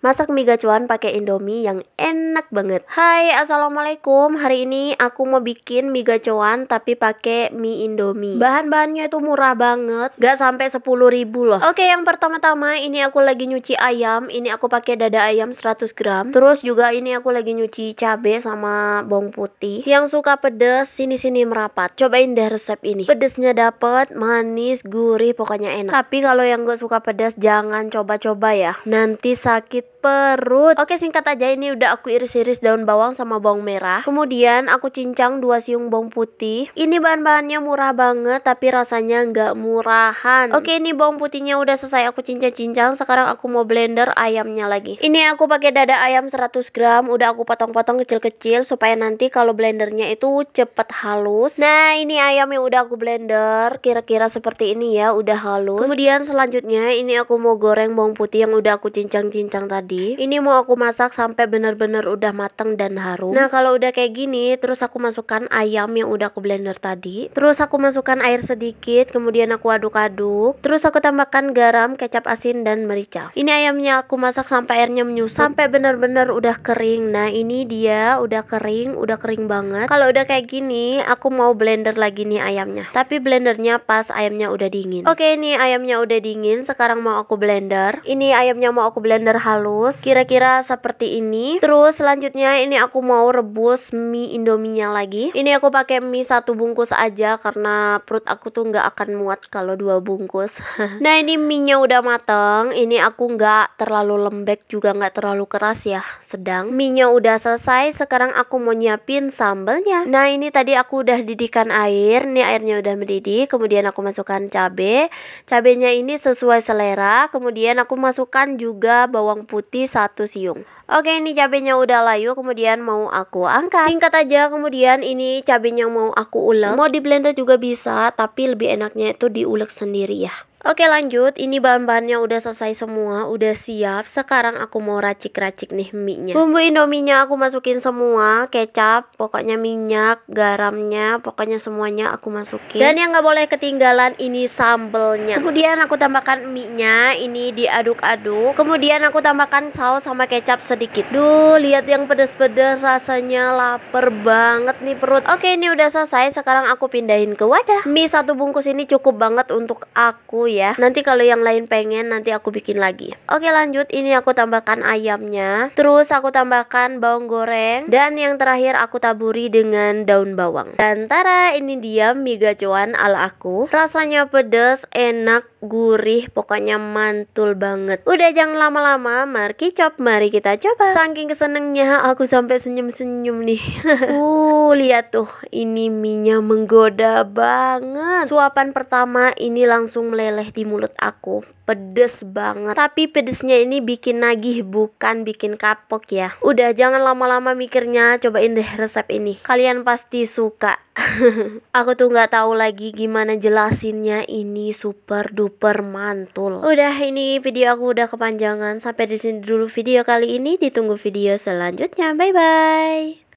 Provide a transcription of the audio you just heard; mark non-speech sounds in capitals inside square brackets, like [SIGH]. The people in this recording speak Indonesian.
Masak mie gacuan pakai Indomie yang enak banget. Hai, assalamualaikum. Hari ini aku mau bikin mie gacuan tapi pakai mie Indomie. Bahan-bahannya itu murah banget, gak sampai 10 ribu loh. Oke, yang pertama-tama ini aku lagi nyuci ayam. Ini aku pakai dada ayam 100 gram. Terus juga ini aku lagi nyuci cabe sama bawang putih. Yang suka pedes, sini-sini merapat. Cobain deh resep ini. Pedesnya dapet, manis, gurih, pokoknya enak. Tapi kalau yang gak suka pedas, jangan coba-coba ya. Nanti sakit perut Oke singkat aja ini udah aku iris-iris daun bawang sama bawang merah Kemudian aku cincang dua siung bawang putih Ini bahan-bahannya murah banget tapi rasanya nggak murahan Oke ini bawang putihnya udah selesai aku cincang-cincang Sekarang aku mau blender ayamnya lagi Ini aku pakai dada ayam 100 gram Udah aku potong-potong kecil-kecil supaya nanti kalau blendernya itu cepet halus Nah ini ayam yang udah aku blender Kira-kira seperti ini ya udah halus Kemudian selanjutnya ini aku mau goreng bawang putih yang udah aku cincang-cincang tadi tadi ini mau aku masak sampai benar-benar udah mateng dan harum nah kalau udah kayak gini terus aku masukkan ayam yang udah aku blender tadi terus aku masukkan air sedikit kemudian aku aduk-aduk terus aku tambahkan garam kecap asin dan merica ini ayamnya aku masak sampai airnya menyusut sampai benar-benar udah kering nah ini dia udah kering udah kering banget kalau udah kayak gini aku mau blender lagi nih ayamnya tapi blendernya pas ayamnya udah dingin oke ini ayamnya udah dingin sekarang mau aku blender ini ayamnya mau aku blender halus halus kira-kira seperti ini terus selanjutnya ini aku mau rebus mie indominya lagi ini aku pakai mie satu bungkus aja karena perut aku tuh nggak akan muat kalau dua bungkus [LAUGHS] nah ini minyak udah mateng ini aku nggak terlalu lembek juga nggak terlalu keras ya sedang minyak udah selesai sekarang aku mau nyiapin sambelnya nah ini tadi aku udah didihkan air ini airnya udah mendidih kemudian aku masukkan cabai cabenya ini sesuai selera kemudian aku masukkan juga bawang putih di satu siung. Oke ini cabenya udah layu kemudian mau aku angkat Singkat aja kemudian ini cabenya mau aku ulek Mau di blender juga bisa tapi lebih enaknya itu diulek sendiri ya Oke lanjut, ini bahan-bahannya udah selesai semua, udah siap. Sekarang aku mau racik-racik nih mie-nya. Bumbu indominya aku masukin semua, kecap, pokoknya minyak, garamnya, pokoknya semuanya aku masukin. Dan yang nggak boleh ketinggalan ini sambelnya. Kemudian aku tambahkan mie-nya, ini diaduk-aduk. Kemudian aku tambahkan saus sama kecap sedikit. Duh, lihat yang pedes-pedes rasanya lapar banget nih perut. Oke, ini udah selesai. Sekarang aku pindahin ke wadah. Mie satu bungkus ini cukup banget untuk aku ya nanti kalau yang lain pengen nanti aku bikin lagi oke lanjut ini aku tambahkan ayamnya terus aku tambahkan bawang goreng dan yang terakhir aku taburi dengan daun bawang dan tara ini dia mie gacuan ala aku rasanya pedas enak gurih pokoknya mantul banget udah jangan lama-lama mari kicap mari kita coba saking kesenengnya aku sampai senyum-senyum nih [LAUGHS] uh lihat tuh ini minyak menggoda banget suapan pertama ini langsung meleleh di mulut aku pedes banget tapi pedesnya ini bikin nagih bukan bikin kapok ya udah jangan lama-lama mikirnya cobain deh resep ini kalian pasti suka [LAUGHS] aku tuh nggak tahu lagi gimana jelasinnya ini super duper mantul. Udah ini video aku udah kepanjangan. Sampai di sini dulu video kali ini. Ditunggu video selanjutnya. Bye bye.